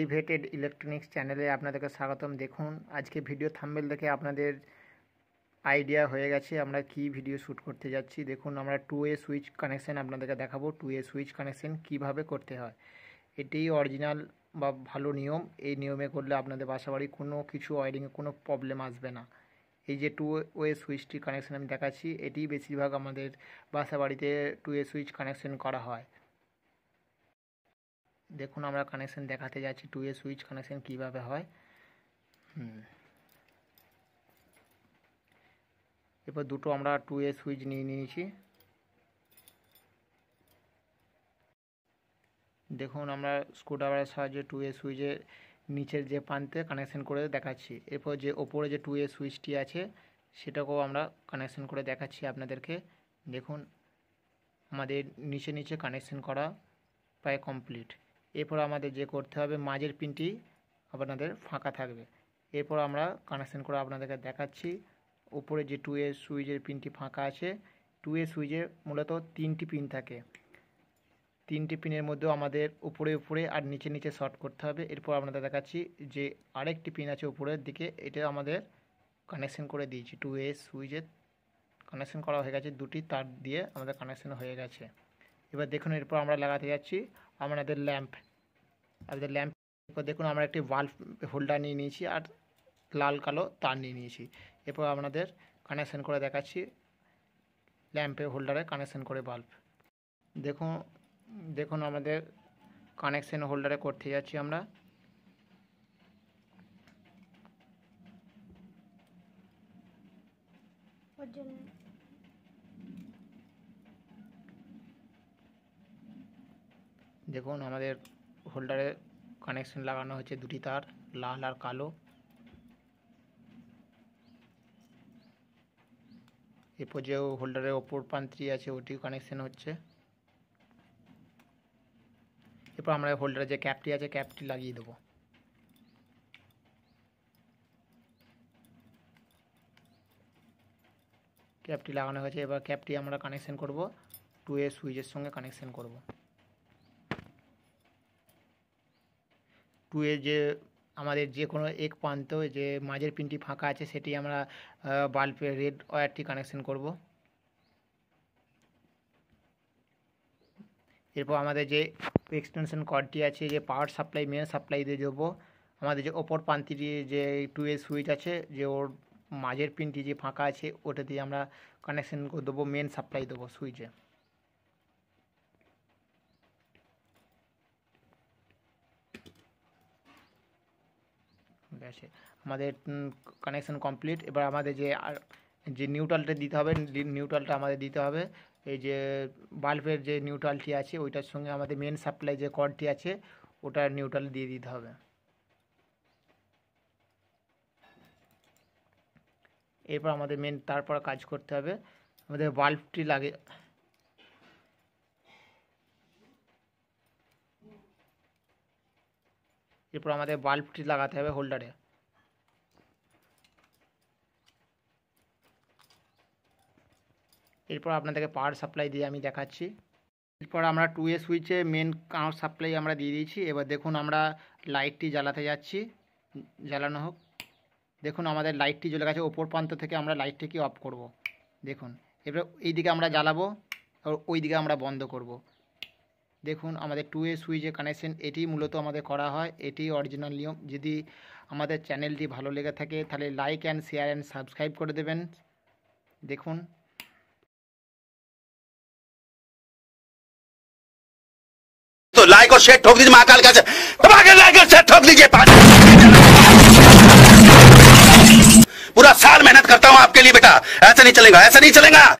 Elevated electronics চ্যানেলে আপনাদেরকে স্বাগতম দেখুন আজকে ভিডিও থাম্বেল দেখে আপনাদের আইডিয়া হয়ে গেছে আমরা কি ভিডিও শ্যুট করতে যাচ্ছি দেখুন আমরা টু এ সুইচ কানেকশান আপনাদেরকে দেখাবো টু এ সুইচ কানেকশান কীভাবে করতে হয় এটি অরিজিনাল বা ভালো নিয়ম এই নিয়মে করলে আপনাদের বাসাবাড়ি কোনো কিছু ওয়ারিংয়ে কোনো প্রবলেম আসবে না এই যে টু ওয়ে সুইচটি কানেকশান আমি দেখাচ্ছি এটি বেশিরভাগ আমাদের বাসাবাড়িতে টু এ সুইচ কানেকশান করা হয় দেখুন আমরা কানেকশান দেখাতে যাচ্ছি টু এ সুইচ কানেকশান কীভাবে হয় হুম এবার দুটো আমরা টু এ সুইচ নিয়ে নিয়েছি দেখুন আমরা স্ক্রুড্রাইভারের সাহায্যে টু এ সুইচের নিচের যে প্রান্তে কানেকশান করে দেখাচ্ছি এরপর যে ওপরে যে টু এ সুইচটি আছে সেটাকেও আমরা কানেকশান করে দেখাচ্ছি আপনাদেরকে দেখুন আমাদের নিচে নিচে কানেকশান করা প্রায় কমপ্লিট এরপর আমাদের যে করতে হবে মাঝের পিনটি আপনাদের ফাঁকা থাকবে এরপর আমরা কানেকশান করে আপনাদেরকে দেখাচ্ছি উপরে যে টু এ সুইচের পিনটি ফাঁকা আছে টু এ সুইচে মূলত তিনটি পিন থাকে তিনটি পিনের মধ্যেও আমাদের উপরে উপরে আর নিচে নিচে শর্ট করতে হবে এরপর আপনাদের দেখাচ্ছি যে আরেকটি পিন আছে উপরের দিকে এটা আমাদের কানেকশন করে দিয়েছি টু এ সুইচের কানেকশন করা হয়ে গেছে দুটি তার দিয়ে আমাদের কানেকশান হয়ে গেছে এবার দেখুন এরপর আমরা লাগাতে যাচ্ছি আমাদের ল্যাম্প আমাদের ল্যাম্প দেখুন আমরা একটি ভাল্ব হোল্ডার নিয়ে নিয়েছি আর লাল কালো তার নিয়ে নিয়েছি এরপর আপনাদের কানেকশান করে দেখাচ্ছি ল্যাম্পে হোল্ডারে কানেকশান করে বাল্ব দেখুন দেখুন আমাদের কানেকশান হোল্ডারে করতে যাচ্ছি আমরা দেখুন আমাদের হোল্ডারে কানেকশন লাগানো হচ্ছে দুটি তার লাল আর কালো এরপর যে হোল্ডারের ওপর পান্ত্রি আছে ওটি কানেকশন হচ্ছে এরপর আমরা হোল্ডারে যে ক্যাপটি আছে ক্যাপটি লাগিয়ে দেবো ক্যাপটি লাগানো হয়েছে এবার ক্যাপটি আমরা কানেকশন করব টু এ সুইচের সঙ্গে কানেকশন করব টুয়ের যে আমাদের যে কোনো এক প্রান্ত যে মাঝের পিনটি ফাঁকা আছে সেটি আমরা বাল্বের রেড ওয়্যারটি কানেকশন করব এরপর আমাদের যে এক্সটেনশন কর্ডটি আছে যে পাওয়ার সাপ্লাই মেন সাপ্লাই দিয়ে দেবো আমাদের যে ওপর প্রান্তটি যে টুয়ের এ সুইচ আছে যে ওর মাঝের পিনটি যে ফাঁকা আছে ওটা দিয়ে আমরা কানেকশন করে দেবো মেন সাপ্লাই দেবো সুইচে গেছে আমাদের কানেকশান কমপ্লিট এবার আমাদের যে যে নিউট্রালটা দিতে হবে নিউট্রালটা আমাদের দিতে হবে এই যে বাল্বের যে নিউট্রালটি আছে ওইটার সঙ্গে আমাদের মেন সাপ্লাই যে কর্ডটি আছে ওটা নিউট্রাল দিয়ে দিতে হবে এরপর আমাদের মেন তারপর কাজ করতে হবে আমাদের বাল্বটি লাগে এরপর আমাদের বাল্বটি লাগাতে হবে হোল্ডারে এরপর আপনাদেরকে পাওয়ার সাপ্লাই দিয়ে আমি দেখাচ্ছি এরপর আমরা টু এ সুইচে মেন কাউন্ট সাপ্লাই আমরা দিয়ে দিয়েছি এবার দেখুন আমরা লাইটটি জ্বালাতে যাচ্ছি জ্বালানো হোক দেখুন আমাদের লাইটটি জ্বলে গেছে ওপর প্রান্ত থেকে আমরা লাইটটিকে অফ করব। দেখুন এবার এই দিকে আমরা জ্বালাবো আর ওই দিকে আমরা বন্ধ করব। দেখুন আমাদের টু এ সুইচে কানেকশন এটি মূলত আমাদের করা হয় এটি অরিজিনাল নিয়ম যদি আমাদের চ্যানেলটি ভালো লেগে থাকে তাহলে like and share and subscribe করে দেবেন দেখুন तो लाइक और शेयर ठोक दीजिए महाकाल का दबा लाइक और शेयर ठोक दीजिए पूरा साल मेहनत करता हूँ आपके लिए बेटा ऐसा नहीं चलेगा ऐसा नहीं चलेगा